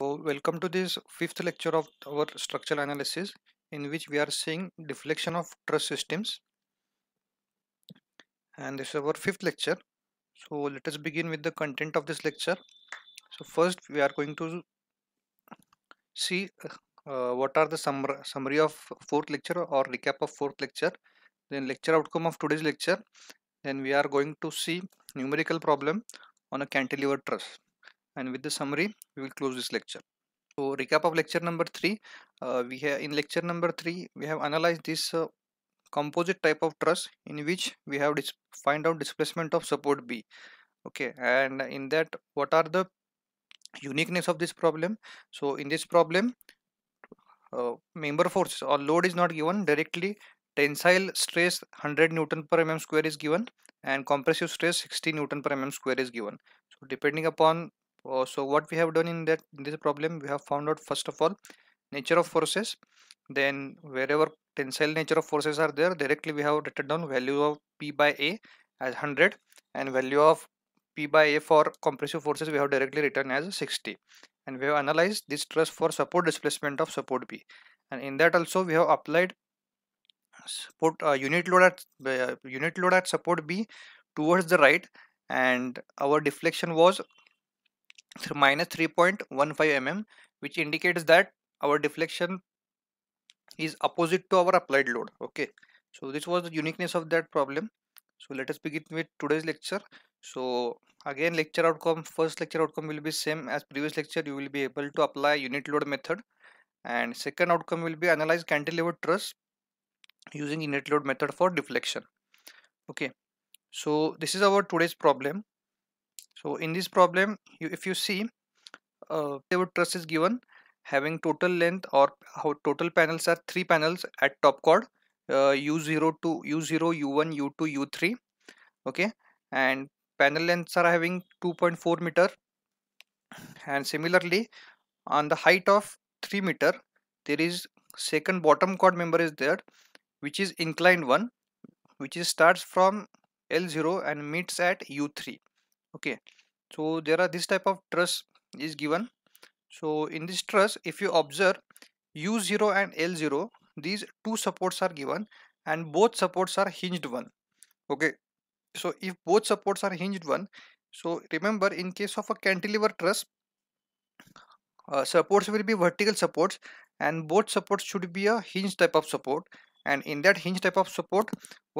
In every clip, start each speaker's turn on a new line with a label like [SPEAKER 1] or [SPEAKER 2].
[SPEAKER 1] So welcome to this fifth lecture of our structural analysis in which we are seeing deflection of truss systems and this is our fifth lecture so let us begin with the content of this lecture so first we are going to see uh, what are the summar summary of fourth lecture or recap of fourth lecture then lecture outcome of today's lecture then we are going to see numerical problem on a cantilever truss and with the summary we will close this lecture so recap of lecture number three uh, we have in lecture number three we have analyzed this uh, composite type of truss in which we have find out displacement of support b okay and in that what are the uniqueness of this problem so in this problem uh, member forces or load is not given directly tensile stress 100 newton per mm square is given and compressive stress 60 newton per mm square is given so depending upon uh, so what we have done in that in this problem we have found out first of all nature of forces then wherever tensile nature of forces are there directly we have written down value of p by a as 100 and value of p by a for compressive forces we have directly written as 60 and we have analyzed this stress for support displacement of support p and in that also we have applied support uh, unit load at uh, unit load at support b towards the right and our deflection was minus 3.15 mm which indicates that our deflection is opposite to our applied load okay so this was the uniqueness of that problem so let us begin with today's lecture so again lecture outcome first lecture outcome will be same as previous lecture you will be able to apply unit load method and second outcome will be analyze cantilever truss using unit load method for deflection okay so this is our today's problem so in this problem you, if you see uh, plywood truss is given having total length or how total panels are three panels at top chord uh, u0 to u0 u1 u2 u3 okay and panel lengths are having 2.4 meter and similarly on the height of 3 meter there is second bottom chord member is there which is inclined one which is starts from L0 and meets at U3 okay so there are this type of truss is given so in this truss if you observe u0 and l0 these two supports are given and both supports are hinged one okay so if both supports are hinged one so remember in case of a cantilever truss uh, supports will be vertical supports and both supports should be a hinge type of support and in that hinge type of support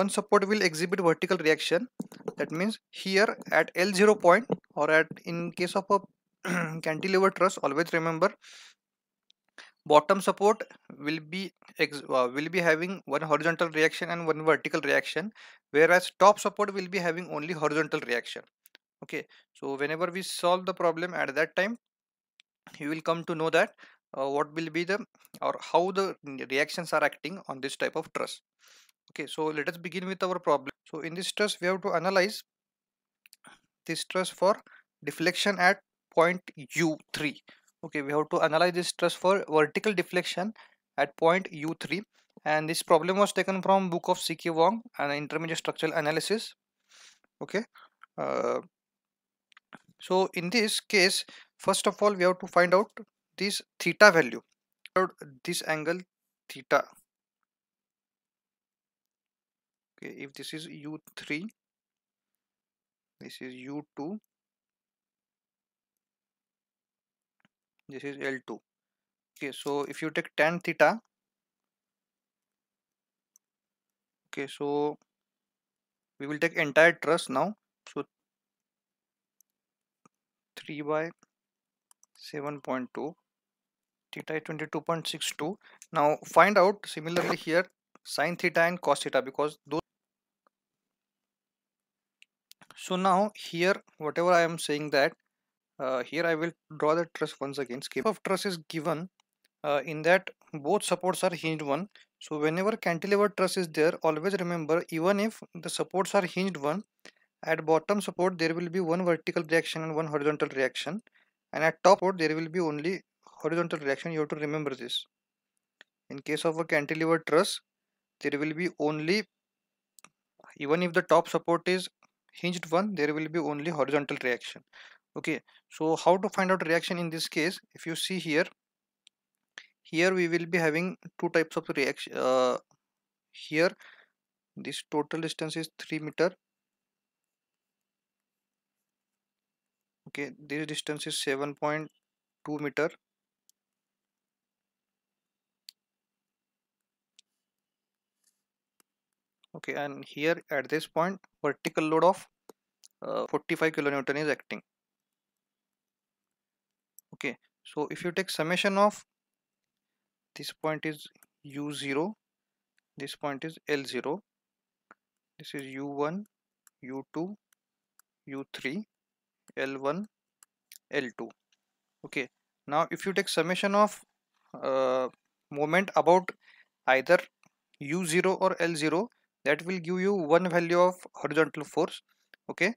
[SPEAKER 1] one support will exhibit vertical reaction that means here at L0 point or at in case of a cantilever truss always remember bottom support will be uh, will be having one horizontal reaction and one vertical reaction whereas top support will be having only horizontal reaction okay so whenever we solve the problem at that time you will come to know that uh, what will be the or how the reactions are acting on this type of stress okay so let us begin with our problem so in this stress we have to analyze this stress for deflection at point u3 okay we have to analyze this stress for vertical deflection at point u3 and this problem was taken from book of ck wong and intermediate structural analysis okay uh, so in this case first of all we have to find out this theta value this angle theta okay if this is u3 this is u2 this is l2 okay so if you take tan theta okay so we will take entire truss now so 3 by 7.2 theta is 22.62 now find out similarly here sine theta and cos theta because those so now here whatever I am saying that uh, here I will draw the truss once again scape of truss is given uh, in that both supports are hinged one so whenever cantilever truss is there always remember even if the supports are hinged one at bottom support there will be one vertical reaction and one horizontal reaction and at top support there will be only horizontal reaction you have to remember this in case of a cantilever truss there will be only even if the top support is hinged one there will be only horizontal reaction okay so how to find out reaction in this case if you see here here we will be having two types of reaction uh, here this total distance is 3 meter okay this distance is 7.2 meter okay and here at this point vertical load of uh, 45 kilonewton is acting okay so if you take summation of this point is u0 this point is l0 this is u1 u2 u3 l1 l2 okay now if you take summation of uh, moment about either u0 or l0 that will give you one value of horizontal force okay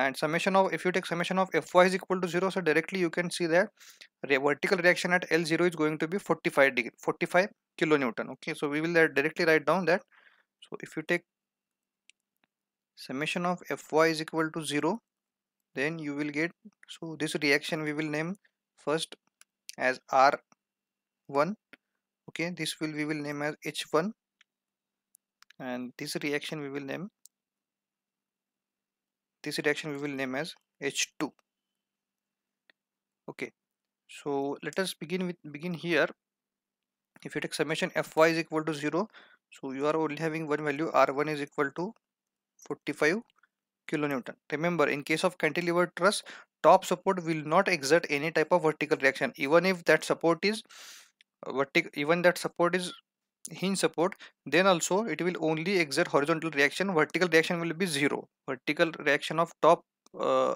[SPEAKER 1] and summation of if you take summation of fy is equal to 0 so directly you can see that re vertical reaction at l0 is going to be 45 degree 45 kilonewton okay so we will uh, directly write down that so if you take summation of fy is equal to 0 then you will get so this reaction we will name first as r1 okay this will we will name as h1 and this reaction we will name this reaction we will name as H2 okay so let us begin with begin here if you take summation fy is equal to 0 so you are only having one value r1 is equal to 45 kilonewton remember in case of cantilever truss top support will not exert any type of vertical reaction even if that support is vertical even that support is hinge support then also it will only exert horizontal reaction vertical reaction will be zero vertical reaction of top uh,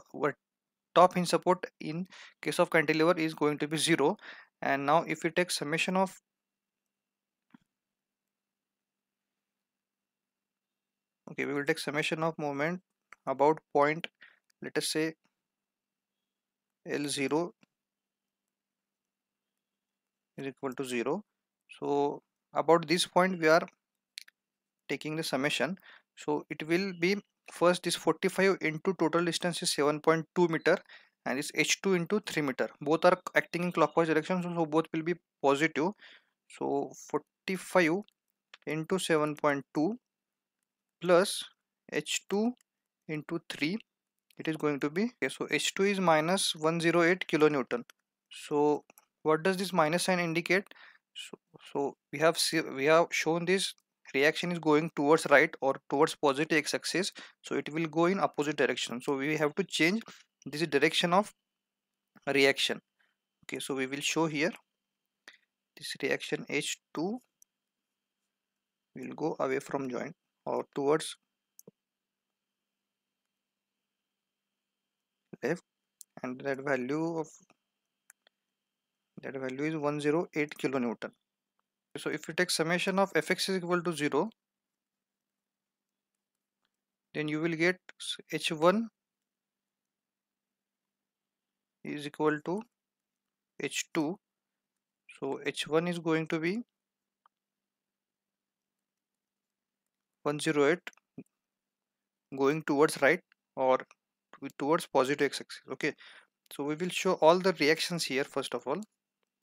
[SPEAKER 1] top hinge support in case of cantilever is going to be zero and now if we take summation of okay we will take summation of moment about point let us say l0 is equal to 0 so about this point we are taking the summation so it will be first this 45 into total distance is 7.2 meter and this h2 into 3 meter both are acting in clockwise direction so both will be positive so 45 into 7.2 plus h2 into 3 it is going to be okay, so h2 is minus 108 kilonewton so what does this minus sign indicate so, so we have see, we have shown this reaction is going towards right or towards positive x-axis so it will go in opposite direction so we have to change this direction of reaction okay so we will show here this reaction h2 will go away from joint or towards left and that value of that value is 108 kilonewton so if you take summation of fx is equal to 0 then you will get h1 is equal to h2 so h1 is going to be 108 going towards right or towards positive x-axis okay so we will show all the reactions here first of all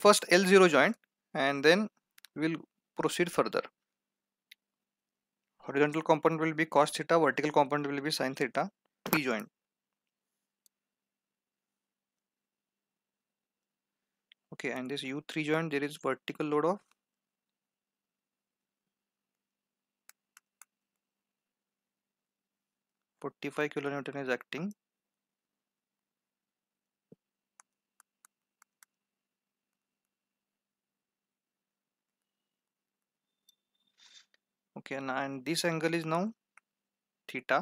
[SPEAKER 1] first L0 joint and then we'll proceed further. Horizontal component will be cos theta, vertical component will be sin theta, P joint. Okay, and this U3 joint there is vertical load of forty five kilonewton is acting okay and this angle is now theta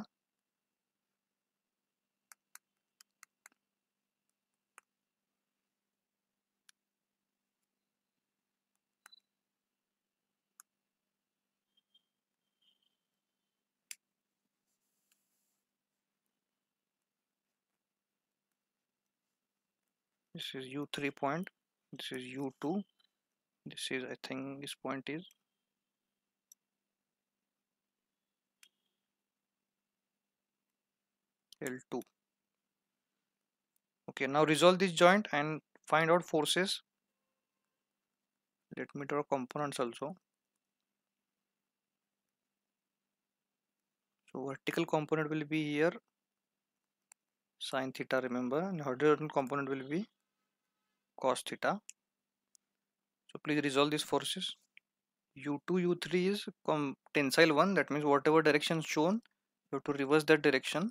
[SPEAKER 1] this is u3 point this is u2 this is i think this point is L2 okay now resolve this joint and find out forces let me draw components also so vertical component will be here sine theta remember and horizontal component will be cos theta so please resolve these forces u2 u3 is tensile one that means whatever direction shown you have to reverse that direction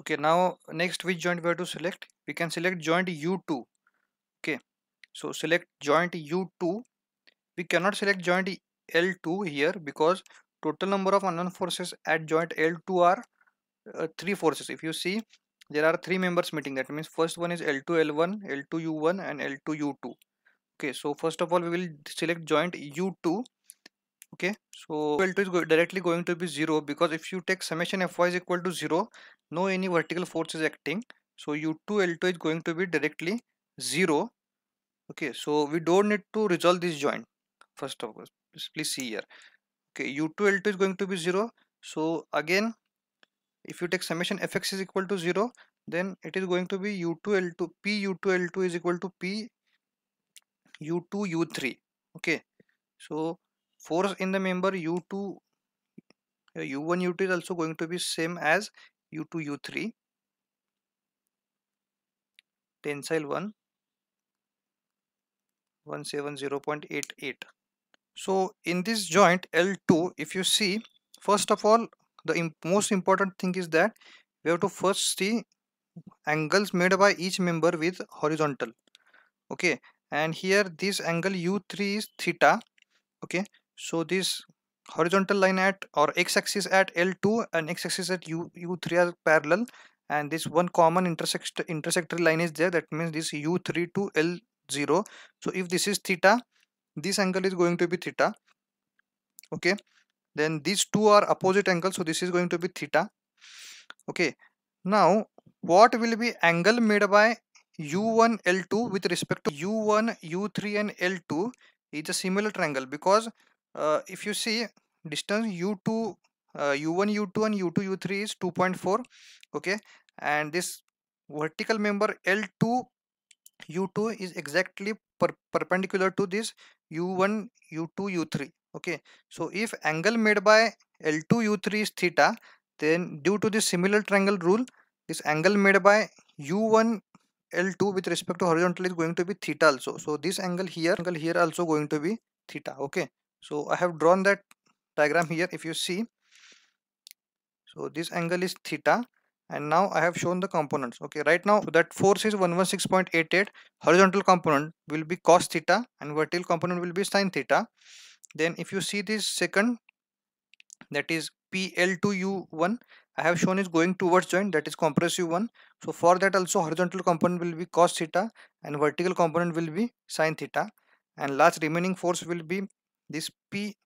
[SPEAKER 1] okay now next which joint we have to select we can select joint u2 okay so select joint u2 we cannot select joint l2 here because total number of unknown forces at joint l2 are uh, three forces if you see there are three members meeting that means first one is l2 l1 l2 u1 and l2 u2 okay so first of all we will select joint u2 okay so equal to is go directly going to be zero because if you take summation fy is equal to zero no any vertical force is acting so u2 l2 is going to be directly zero okay so we don't need to resolve this joint first of all please see here okay u2 l2 is going to be zero so again if you take summation fx is equal to zero then it is going to be u2 l2 p u2 l2 is equal to p u2 u3 okay so force in the member u2 u1 u2 is also going to be same as u2 u3 tensile 1 170.88 so in this joint l2 if you see first of all the imp most important thing is that we have to first see angles made by each member with horizontal okay and here this angle u3 is theta okay so this horizontal line at or x-axis at L2 and x-axis at U, U3 are parallel and this one common intersect intersectory line is there that means this U3 to L0 so if this is theta this angle is going to be theta okay then these two are opposite angles so this is going to be theta okay now what will be angle made by u1 l2 with respect to u1 u3 and l2 is a similar triangle because uh, if you see distance u2 u1 u2 and u2 u3 is 2.4 okay and this vertical member l2 u2 is exactly per perpendicular to this u1 u2 u3 okay so if angle made by l2 u3 is theta then due to the similar triangle rule this angle made by u1 l2 with respect to horizontal is going to be theta also so this angle here angle here also going to be theta okay so I have drawn that diagram here if you see so this angle is theta and now I have shown the components okay right now that force is 116.88 horizontal component will be cos theta and vertical component will be sine theta then if you see this second that is PL2U1 I have shown is going towards joint that is compressive one so for that also horizontal component will be cos theta and vertical component will be sine theta and last remaining force will be this P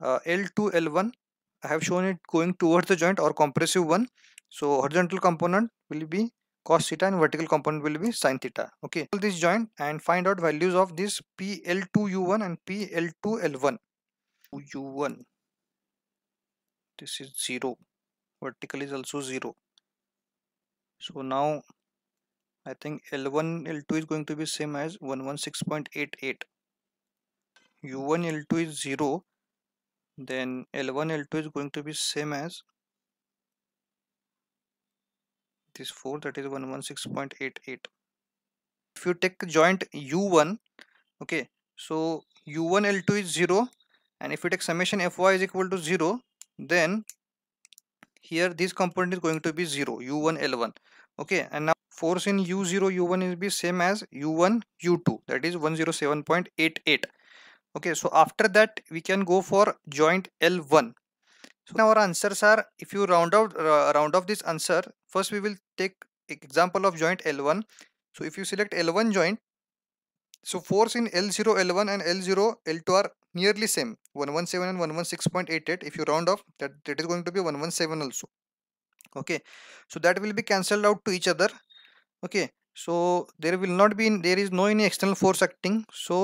[SPEAKER 1] uh, L2 L1 I have shown it going towards the joint or compressive one so horizontal component will be cos theta and vertical component will be sin theta okay this joint and find out values of this PL2 U1 and PL2 L1 U1 this is 0 vertical is also 0 so now I think L1 L2 is going to be same as 116.88 u1 l2 is 0 then l1 l2 is going to be same as this 4 that is 116.88 if you take joint u1 okay so u1 l2 is 0 and if you take summation fy is equal to 0 then here this component is going to be 0 u1 l1 okay and now force in u0 u1 is be same as u1 u2 that is 107.88 okay so after that we can go for joint l1 so now our answers are if you round out uh, round off this answer first we will take example of joint l1 so if you select l1 joint so force in l0 l1 and l0 l2 are nearly same 117 and 116.88 if you round off that that is going to be 117 also okay so that will be cancelled out to each other okay so there will not be there is no any external force acting so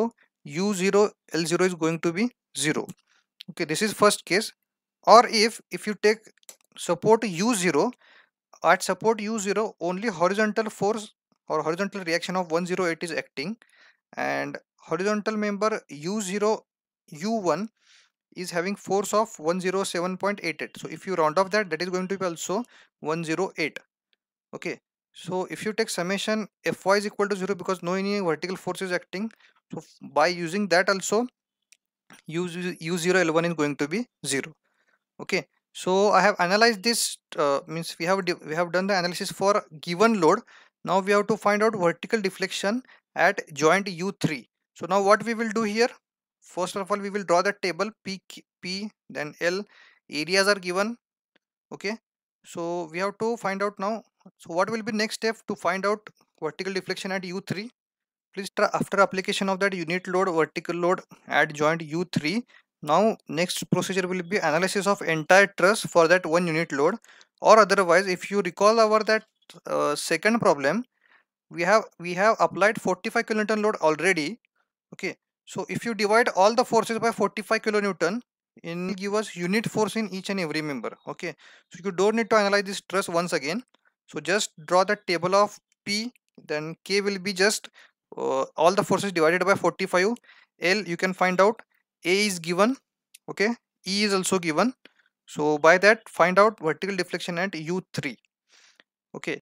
[SPEAKER 1] u0 l0 is going to be 0 okay this is first case or if if you take support u0 at support u0 only horizontal force or horizontal reaction of 108 is acting and horizontal member u0 u1 is having force of 107.88 so if you round off that that is going to be also 108 okay so if you take summation fy is equal to 0 because no any vertical force is acting so by using that also u, u0 l1 is going to be 0 okay so i have analyzed this uh, means we have we have done the analysis for given load now we have to find out vertical deflection at joint u3 so now what we will do here first of all we will draw the table p p then l areas are given okay so we have to find out now so what will be next step to find out vertical deflection at u3 please try after application of that unit load vertical load at joint u3 now next procedure will be analysis of entire truss for that one unit load or otherwise if you recall our that uh, second problem we have we have applied 45 kilonewton load already okay so if you divide all the forces by 45 kilonewton will give us unit force in each and every member okay so you don't need to analyze this truss once again so just draw the table of p then k will be just uh, all the forces divided by 45 L you can find out A is given okay E is also given so by that find out vertical deflection at U3 okay